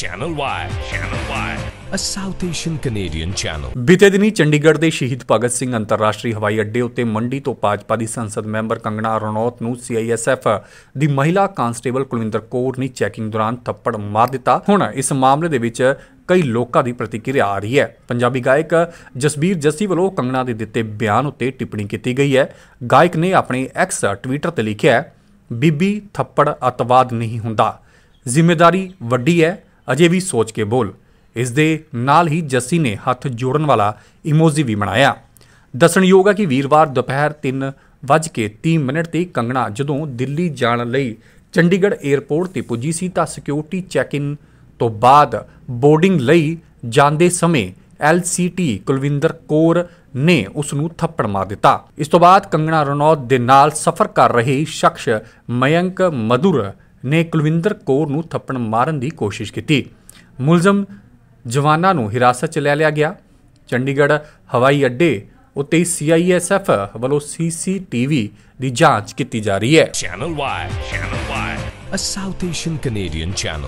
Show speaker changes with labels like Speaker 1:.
Speaker 1: channel Y channel Y a South Asian Canadian channel ਬੀਤੇ ਦਿਨੀ ਚੰਡੀਗੜ੍ਹ ਦੇ ਸ਼ਹੀਦ ਭਗਤ ਸਿੰਘ ਅੰਤਰਰਾਸ਼ਟਰੀ ਹਵਾਈ ਅੱਡੇ ਉੱਤੇ ਮੰਡੀ ਤੋਂ ਭਾਜਪਾ ਦੀ ਸੰਸਦ ਮੈਂਬਰ ਕੰਗਣਾ ਰਣੌਤ ਨੂੰ ਸੀਆਈਐਸਐਫ ਦੀ ਮਹਿਲਾ ਕਾਂਸਟੇਬਲ ਕੁਲਵਿੰਦਰ ਕੌਰ ਨੇ ਚੈਕਿੰਗ ਦੌਰਾਨ ਥੱਪੜ ਮਾਰ ਦਿੱਤਾ ਹੁਣ ਇਸ ਮਾਮਲੇ ਦੇ ਵਿੱਚ ਕਈ ਲੋਕਾਂ ਦੀ ਪ੍ਰਤੀਕਿਰਿਆ ਆ ਰਹੀ ਹੈ ਪੰਜਾਬੀ ਗਾਇਕ ਜਸਬੀਰ ਜੱਸੀ ਵੱਲੋਂ ਕੰਗਣਾ ਦੇ ਦਿੱਤੇ ਬਿਆਨ ਉੱਤੇ ਟਿੱਪਣੀ ਕੀਤੀ ਗਈ ਹੈ ਗਾਇਕ ਨੇ ਆਪਣੇ ਐਕਸ ਟਵਿੱਟਰ ਤੇ ਲਿਖਿਆ ਬੀਬੀ ਥੱਪੜ ਅਤਵਾਦ ਨਹੀਂ ਹੁੰਦਾ ਜ਼ਿੰਮੇਵਾਰੀ ਵੱਡੀ ਹੈ ਅਜੇ ਵੀ ਸੋਚ ਕੇ ਬੋਲ ਇਸ ਦੇ ਨਾਲ ਹੀ ਜੱਸੀ ਨੇ ਹੱਥ ਜੋੜਨ ਵਾਲਾ ਇਮੋਜੀ ਵੀ ਬਣਾਇਆ ਦੱਸਣਯੋਗ ਹੈ ਕਿ ਵੀਰਵਾਰ ਦੁਪਹਿਰ 30 ਮਿੰਟ ਤੇ ਕੰਗਣਾ ਜਦੋਂ ਦਿੱਲੀ ਜਾਣ ਲਈ ਚੰਡੀਗੜ੍ਹ 에ਅਰਪੋਰਟ ਤੇ ਪੁੱਜੀ ਸੀ ਤਾਂ ਸਿਕਿਉਰਿਟੀ ਚੈੱਕ-ਇਨ ਤੋਂ ਬਾਅਦ ਬੋਰਡਿੰਗ ਲਈ ਜਾਂਦੇ ਸਮੇਂ ਐਲਸੀਟੀ ਕੁਲਵਿੰਦਰ ਕੋਰ ਨੇ ਉਸ ਨੂੰ ਥੱਪੜ ਮਾਰ ਦਿੱਤਾ ਇਸ ਤੋਂ ਬਾਅਦ ਕੰਗਣਾ ਰਣੌਤ ਦੇ ਨਾਲ ਸਫ਼ਰ ਕਰ ਰਹੇ ਸ਼ਖਸ ਮਯੰਕ ਮਧੁਰ ਨੇ ਕੁਲਵਿੰਦਰ ਕੌਰ ਨੂੰ ਥੱਪੜ ਮਾਰਨ ਦੀ ਕੋਸ਼ਿਸ਼ ਕੀਤੀ ਮੁਲਜ਼ਮ ਜਵਾਨਾਂ ਨੂੰ ਹਿਰਾਸਤ 'ਚ ਲੈ ਲਿਆ ਗਿਆ ਚੰਡੀਗੜ੍ਹ ਹਵਾਈ ਅੱਡੇ ਉੱਤੇ ਸੀਆਈਐਸਐਫ ਵੱਲੋਂ ਸੀਸੀਟੀਵੀ ਦੀ ਜਾਂਚ ਕੀਤੀ ਜਾ ਰਹੀ ਹੈ channel Y channel Y a South Asian Canadian channel